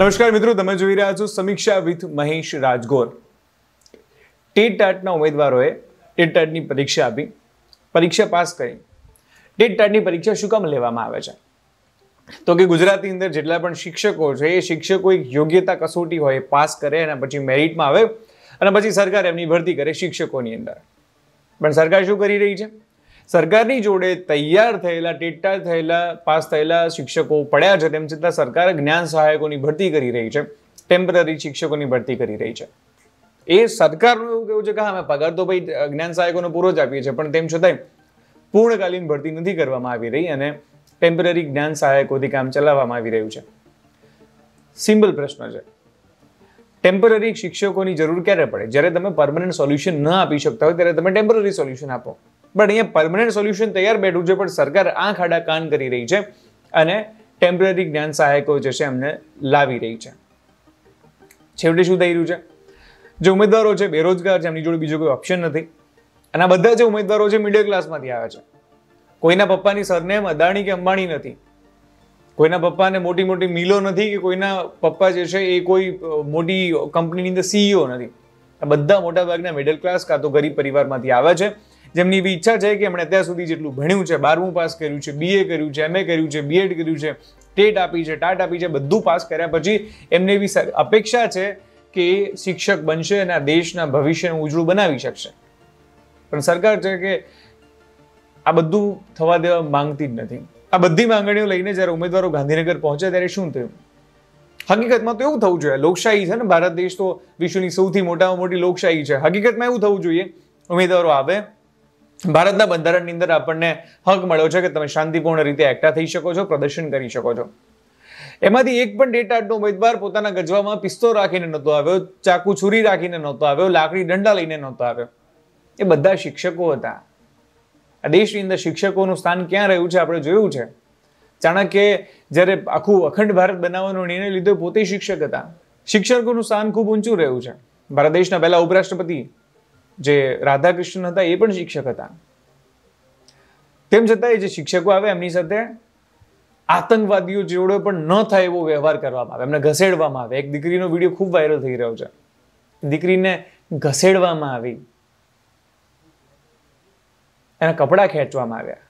નમસ્કાર મિત્રો તમે જોઈ રહ્યા છો સમીક્ષા વિથ મહેશ રાજગોર ટેટ ટાટના ઉમેદવારોએ ટેટ ટાટની પરીક્ષા આપી પરીક્ષા પાસ કરી ટેટ ટાટની પરીક્ષા શું કામ લેવામાં આવે છે તો કે ગુજરાતની અંદર જેટલા પણ શિક્ષકો છે એ શિક્ષકો એક યોગ્યતા કસોટી હોય પાસ કરે અને પછી મેરિટમાં આવે અને પછી સરકાર એમની ભરતી કરે શિક્ષકોની અંદર પણ સરકાર શું કરી રહી છે સરકારની જોડે તૈયાર થયેલા ટેટા થયેલા પાસ થયેલા શિક્ષકો પડ્યા છે તેમ છતાં સરકાર જ્ઞાન સહાયકોની ભરતી કરી રહી છે ટેમ્પરરી શિક્ષકોની ભરતી કરી રહી છે એ સરકારનું એવું કેવું છે કે હા અમે પગાર તો ભાઈ જ્ઞાન સહાયકોને પૂરો જ આપીએ છીએ પણ તેમ છતાંય પૂર્ણકાલીન ભરતી નથી કરવામાં આવી રહી અને ટેમ્પરરી જ્ઞાન સહાયકોથી કામ ચલાવવામાં આવી રહ્યું છે સિમ્પલ પ્રશ્ન છે ટેમ્પરરી શિક્ષકોની જરૂર ક્યારે પડે જ્યારે તમે પરમનન્ટ સોલ્યુશન ન આપી શકતા હોય ત્યારે તમે ટેમ્પરરી સોલ્યુશન આપો પણ અહીંયા પરમનન્ટ સોલ્યુશન તૈયાર બેઠું છે પણ સરકાર આંખ આડા કાન કરી રહી છે અને ટેમ્પરરી જ્ઞાન સહાયકો જે છે એમને લાવી રહી છે છેવટે શું થઈ રહ્યું છે જે ઉમેદવારો છે બેરોજગાર છે એમની જોડે બીજો કોઈ ઓપ્શન નથી અને આ બધા જે ઉમેદવારો છે મિડલ ક્લાસમાંથી આવ્યા છે કોઈના પપ્પાની સરનેમ અદાણી કે અંબાણી નથી કોઈના પપ્પાને મોટી મોટી મિલો નથી કે કોઈના પપ્પા જે છે એ કોઈ મોટી કંપનીની અંદર સીઈઓ નથી આ બધા મોટાભાગના મિડલ ક્લાસ કાં તો ગરીબ પરિવારમાંથી આવ્યા છે જેમની એવી ઈચ્છા છે કે એમણે અત્યાર સુધી જેટલું ભણ્યું છે બારમું પાસ કર્યું છે બીએ કર્યું છે એમએ કર્યું છે બીએડ કર્યું છે ટેટ આપી છે ટાટ આપી છે બધું પાસ કર્યા પછી એમને એવી અપેક્ષા છે કે શિક્ષક બનશે અને આ દેશના ભવિષ્યનું ઉજળું બનાવી શકશે પણ સરકાર છે કે આ બધું થવા દેવા માંગતી જ નથી આ બધી માંગણીઓ લઈને જ્યારે ઉમેદવારો ગાંધીનગર પહોંચે ત્યારે શું થયું હકીકતમાં તો એવું થવું જોઈએ લોકશાહી છે ને ભારત દેશ તો વિશ્વની સૌથી મોટામાં મોટી લોકશાહી છે હકીકતમાં એવું થવું જોઈએ ઉમેદવારો આવે ભારતના બંધારણની અંદર આપણને હક મળ્યો છે કે તમે શાંતિપૂર્ણ રીતે એકઠા થઈ શકો છો પ્રદર્શન કરી શકો છો એમાંથી એક પણ ડેટ આર્ટનો ઉમેદવાર પોતાના ગજવામાં પિસ્તો રાખીને નહોતો આવ્યો ચાકુ છુરી રાખીને નહોતો આવ્યો લાકડી દંડા લઈને નહોતો આવ્યો એ બધા શિક્ષકો હતા આ દેશની અંદર શિક્ષકોનું સ્થાન ક્યાં રહ્યું છે આપણે જોયું છે ચાણક્ય જ્યારે આખું અખંડ ભારત બનાવવાનો નિર્ણય લીધો પોતે શિક્ષક હતા શિક્ષકોનું સ્થાન ખૂબ ઊંચું રહ્યું છે ભારત દેશના પહેલા ઉપરાષ્ટ્રપતિ જે રાધાકૃષ્ણ હતા એ પણ શિક્ષક હતા તેમ છતાં એ જે શિક્ષકો આવે એમની સાથે આતંકવાદીઓ જોડે પણ ન થાય એવો વ્યવહાર કરવામાં આવે એમને ઘસેડવામાં આવે એક દીકરીનો વિડીયો ખૂબ વાયરલ થઈ રહ્યો છે દીકરીને ઘસેડવામાં આવી એના કપડા ખેંચવામાં આવ્યા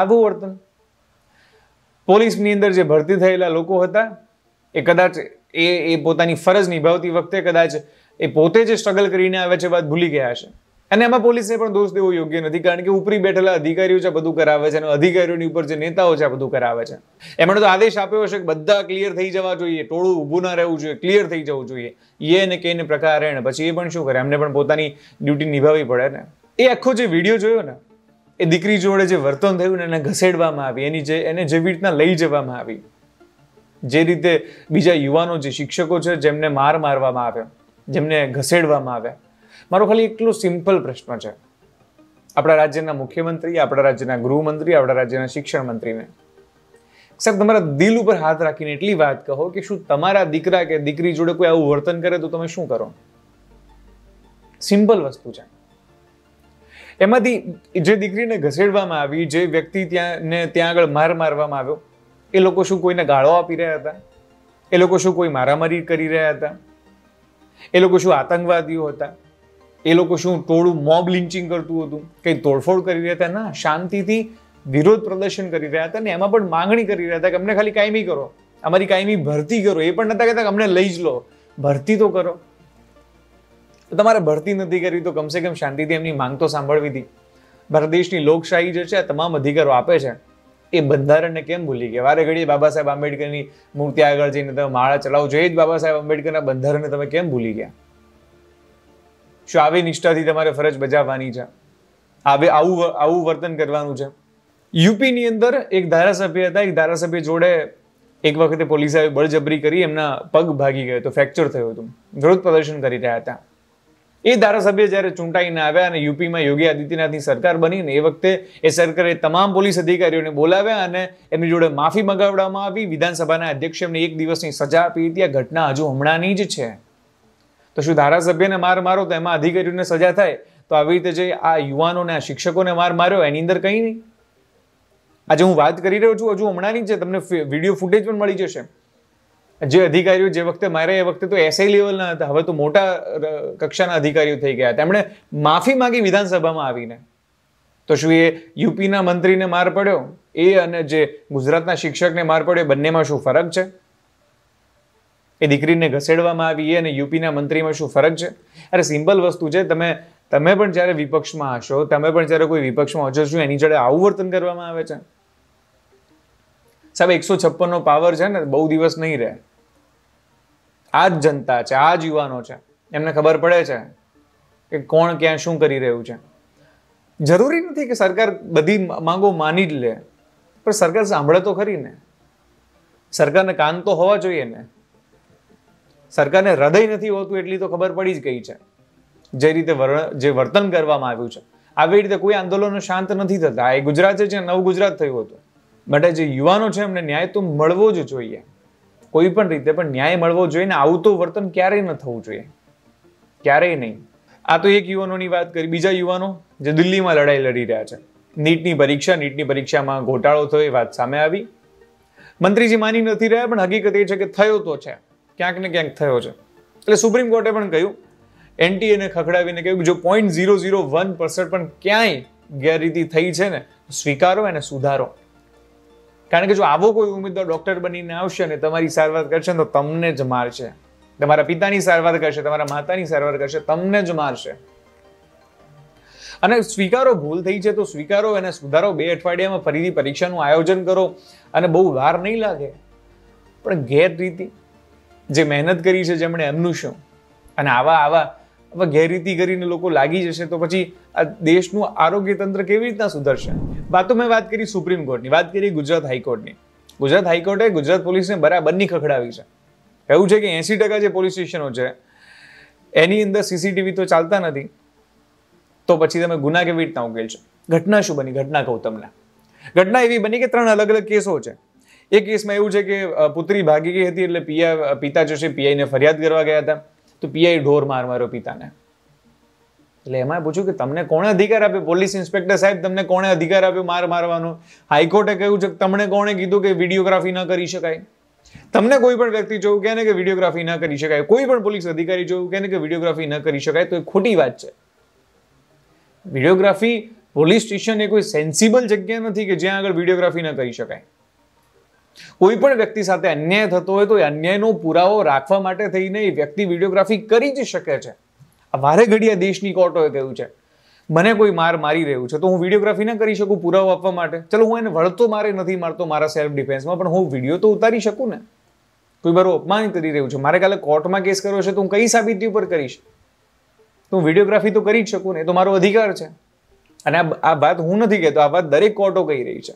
આવું વર્તન પોલીસની અંદર જે ભરતી થયેલા લોકો હતા એ કદાચ એ એ પોતાની ફરજ નિભાવતી વખતે કદાચ એ પોતે જે સ્ટ્રગલ કરીને આવે છે વાત ભૂલી ગયા છે અને એમાં પોલીસને પણ દોષ દેવો યોગ્ય નથી કારણ કે ઉપરી બેઠેલા અધિકારીઓ છે બધું કરાવે છે અને અધિકારીઓની ઉપર જે નેતાઓ છે બધું કરાવે છે એમણે તો આદેશ આપ્યો હશે કે બધા ક્લિયર થઈ જવા જોઈએ ટોળું ઊભું ના રહેવું જોઈએ ક્લિયર થઈ જવું જોઈએ એ ને કે એને પ્રકારે ને પછી એ પણ શું કરે એમને પણ પોતાની ડ્યુટી નિભાવવી પડે ને એ આખો જે વિડીયો જોયો ને એ દીકરી જોડે જે વર્તન થયું ને એને ઘસેડવામાં આવી એની જે એને જેવી રીતના લઈ જવામાં આવી જે રીતે બીજા યુવાનો જે શિક્ષકો છે જેમને માર મારવામાં આવ્યો જેમને ઘસેડવામાં આવ્યા મારો ખાલી એટલો સિમ્પલ પ્રશ્ન છે આપણા રાજ્યના મુખ્યમંત્રી આપણા રાજ્યના ગૃહમંત્રી આપણા રાજ્યના શિક્ષણ મંત્રીને સાહેબ તમારા દિલ ઉપર હાથ રાખીને એટલી વાત કહો કે શું તમારા દીકરા કે દીકરી જોડે કોઈ આવું વર્તન કરે તો તમે શું કરો સિમ્પલ વસ્તુ છે એમાંથી જે દીકરીને ઘસેડવામાં આવી જે વ્યક્તિ ત્યાં ને ત્યાં આગળ માર મારવામાં આવ્યો એ લોકો શું કોઈને ગાળો આપી રહ્યા હતા એ લોકો શું કોઈ મારામારી કરી રહ્યા હતા એ લોકો શું આતંકવાદીઓ હતા એ લોકો શું ટોળું મોબ લિન્ચિંગ કરતું હતું કંઈ તોડફોડ કરી રહ્યા હતા ના શાંતિથી વિરોધ પ્રદર્શન કરી રહ્યા હતા ને એમાં પણ માંગણી કરી રહ્યા હતા કે અમને ખાલી કાયમી કરો અમારી કાયમી ભરતી કરો એ પણ નતા કહેતા અમને લઈ જ લો ભરતી તો કરો તમારે ભરતી નથી કરવી તો કમસે કમ શાંતિથી એમની માંગ તો સાંભળવી હતી ભારત દેશની લોકશાહી જે છે આ તમામ અધિકારો આપે છે એ બંધારણને કેમ ભૂલી ગયા વારે ઘડીએ બાબા સાહેબ આંબેડકરની મૂર્તિ આગળ જઈને તમે માળા ચલાવો છો એ જ બાબા સાહેબ આંબેડકરના બંધારણને તમે કેમ ભૂલી ગયા શું આવી નિષ્ઠાથી તમારે ફરજ બજાવવાની છે આવે આવું આવું વર્તન કરવાનું છે યુપીની અંદર એક ધારાસભ્ય હતા એક ધારાસભ્ય જોડે એક વખતે પોલીસે બળજબરી કરી એમના પગ ભાગી ગયો હતો ફ્રેક્ચર થયું હતું વિરોધ પ્રદર્શન કરી રહ્યા હતા એ ધારાસભ્ય જ્યારે ચૂંટાઈને આવ્યા અને યુપીમાં યોગી આદિત્યનાથની સરકાર બનીને એ વખતે એ સરકારે તમામ પોલીસ અધિકારીઓને બોલાવ્યા અને એમની જોડે માફી મંગાવવામાં આવી વિધાનસભાના અધ્યક્ષે એમને એક દિવસની સજા આપી હતી આ ઘટના હજુ હમણાંની જ છે તો શું ધારાસભ્યને માર મારો તો એમાં અધિકારીઓને સજા થાય તો આવી રીતે જે આ યુવાનોને આ શિક્ષકોને માર માર્યો એની અંદર કંઈ નહીં આજે હું વાત કરી રહ્યો છું હજુ હમણાંની જ છે તમને વિડીયો ફૂટેજ પણ મળી જશે જે અધિકારીઓ જે વખતે મારે એ વખતે તો એસઆઈ લેવલના હતા હવે તો મોટા કક્ષાના અધિકારીઓ થઈ ગયા તેમણે માફી માંગી વિધાનસભામાં આવીને તો શું એ યુપીના મંત્રીને માર પડ્યો એ અને જે ગુજરાતના શિક્ષકને માર પડ્યો બંનેમાં શું ફરક છે એ દીકરીને ઘસેડવામાં આવી એ અને યુપીના મંત્રીમાં શું ફરક છે અરે સિમ્પલ વસ્તુ છે તમે તમે પણ જ્યારે વિપક્ષમાં હશો તમે પણ જ્યારે કોઈ વિપક્ષમાં હશો છો એની જોડે આવું વર્તન કરવામાં આવે છે સાહેબ એકસો છપ્પનનો પાવર છે ને બહુ દિવસ નહીં રહે આ જ જનતા છે આ જ યુવાનો છે એમને ખબર પડે છે કે કોણ ક્યાં શું કરી રહ્યું છે જરૂરી નથી કે સરકાર બધી માંગો માની જ લે પણ સરકાર સાંભળે તો ખરી ને સરકારને કાન તો હોવા જોઈએ ને સરકારને હૃદય નથી હોતું એટલી તો ખબર પડી જ ગઈ છે જે રીતે જે વર્તન કરવામાં આવ્યું છે આવી રીતે કોઈ આંદોલનો શાંત નથી થતા એ ગુજરાત છે જે નવું ગુજરાત થયું હતું માટે જે યુવાનો છે એમને ન્યાય તો મળવો જ જોઈએ કોઈ પણ રીતે પણ ન્યાય મળવો જોઈએ ને આવું તો વર્તન ક્યારેય ન થવું જોઈએ ક્યારેય નહીં આ તો એક યુવાનોની વાત કરી બીજા યુવાનો જે દિલ્હીમાં લડાઈ લડી રહ્યા છે નીટની પરીક્ષા નીટની પરીક્ષામાં ઘોટાળો થયો એ વાત સામે આવી મંત્રીજી માની નથી રહ્યા પણ હકીકત એ છે કે થયો તો છે ક્યાંક ને ક્યાંક થયો છે એટલે સુપ્રીમ કોર્ટે પણ કહ્યું એનટીએને ખખડાવીને કહ્યું કે જો point zero zero one percent પણ ક્યાંય ગેરરીતિ થઈ છે ને સ્વીકારો અને સુધારો કારણ કે જો આવો કોઈ ઉમેદવાર ડૉક્ટર બનીને આવશે ને તમારી સારવાર કરશે તો તમને જ મારશે તમારા પિતાની સારવાર કરશે તમારા માતાની સારવાર કરશે તમને જ મારશે અને સ્વીકારો ભૂલ થઈ છે તો સ્વીકારો અને સુધારો બે અઠવાડિયામાં ફરીથી પરીક્ષાનું આયોજન કરો અને બહુ વાર નહીં લાગે પણ ગેરરીતિ જે મહેનત કરી છે જેમણે એમનું શું અને આવા આવા અથવા ગેરરીતિ કરીને લોકો લાગી જશે તો પછી આ દેશનું આરોગ્ય તંત્ર કેવી રીતના સુધરશે વાતો મેં વાત કરી સુપ્રીમ કોર્ટની વાત કરી ગુજરાત હાઈકોર્ટની ગુજરાત હાઈકોર્ટે ગુજરાત પોલીસને બરાબરની ખખડાવી છે કહ્યું છે કે એંસી ટકા જે પોલીસ સ્ટેશનો છે એની અંદર સીસીટીવી તો ચાલતા નથી તો પછી તમે ગુના કેવી રીતના ઉકેલશો ઘટના શું બની ઘટના કહું તમને ઘટના એવી બની કે ત્રણ અલગ અલગ કેસો છે એક કેસમાં એવું છે કે પુત્રી ભાગી ગઈ હતી એટલે પિયા પિતા જોશે પીઆઈને ફરિયાદ કરવા ગયા હતા તો પીઆઈ ઢોર માર મારો પિતાને એટલે એમાં પૂછ્યું કે તમને કોણે અધિકાર આપ્યો પોલીસ ઇન્સ્પેક્ટર સાહેબ તમને કોણે અધિકાર આપ્યો માર મારવાનો હાઈકોર્ટે કહ્યું છે તમને કોણે કીધું કે વિડીયોગ્રાફી ન કરી શકાય તમને કોઈ પણ વ્યક્તિ જોવું કે ને કે વિડીયોગ્રાફી ન કરી શકાય કોઈ પણ પોલીસ અધિકારી જોવું કહે ને કે વિડીયોગ્રાફી ન કરી શકાય તો એ ખોટી વાત છે વિડીયોગ્રાફી પોલીસ સ્ટેશન એ કોઈ સેન્સિબલ જગ્યા નથી કે જ્યાં આગળ વિડીયોગ્રાફી ન કરી શકાય કોઈ પણ વ્યક્તિ સાથે અન્યાય થતો હોય તો એ અન્યાયનો પુરાવો રાખવા માટે થઈને એ વ્યક્તિ વિડીયોગ્રાફી કરી જ શકે છે વારે ઘડીએ દેશની કોર્ટોએ કહ્યું છે મને કોઈ માર મારી રહ્યું છે તો હું વિડીયોગ્રાફી ન કરી શકું પુરાવો આપવા માટે ચલો હું એને વળતો મારે નથી મારતો મારા સેલ્ફ ડિફેન્સમાં પણ હું વિડીયો તો ઉતારી શકું ને કોઈ મારું અપમાન કરી રહ્યું છે મારે કાલે કોર્ટમાં કેસ કર્યો છે તો હું કઈ સાબિતી ઉપર કરીશ તો હું વિડીયોગ્રાફી તો કરી જ શકું ને એ તો મારો અધિકાર છે અને આ વાત હું નથી કહેતો આ વાત દરેક કોર્ટો કહી રહી છે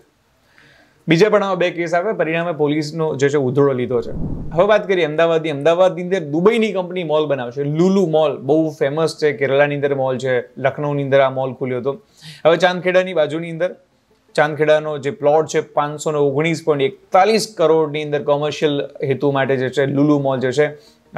બીજા પણ આવા બે કેસ આવે પરિણામે પોલીસનો જે છે ઉધળો લીધો છે હવે વાત કરીએ અમદાવાદની અમદાવાદની અંદર દુબઈની કંપની મોલ બનાવશે લુલુ મોલ બહુ ફેમસ છે કેરલાની અંદર મોલ છે લખનૌની અંદર આ મોલ ખુલ્યો હતો હવે ચાંદખેડાની બાજુની અંદર ચાંદખેડાનો જે પ્લોટ છે પાંચસો ને ઓગણીસ પોઈન્ટ એકતાલીસ કરોડની અંદર કોમર્શિયલ હેતુ માટે જે છે લુલુ મોલ જે છે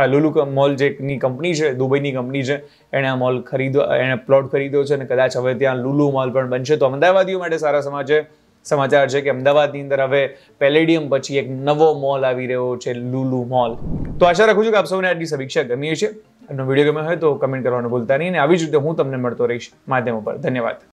આ લુલુ મોલ જેની કંપની છે દુબઈની કંપની છે એણે આ મોલ ખરીદ્યો એણે પ્લોટ ખરીદ્યો છે અને કદાચ હવે ત્યાં લુલુ મોલ પણ બનશે તો અમદાવાદીઓ માટે સારા સમાચાર સમાચાર છે કે અમદાવાદની અંદર હવે પેલેડિયમ પછી એક નવો મોલ આવી રહ્યો છે લુલુ મોલ તો આશા રાખું છું કે આપ સૌને આજની સમીક્ષા ગમી છે આનો વિડીયો ગમે હોય તો કમેન્ટ કરવાનું ભૂલતા નહીં અને આવી જ રીતે હું તમને મળતો રહીશ માધ્યમ ઉપર ધન્યવાદ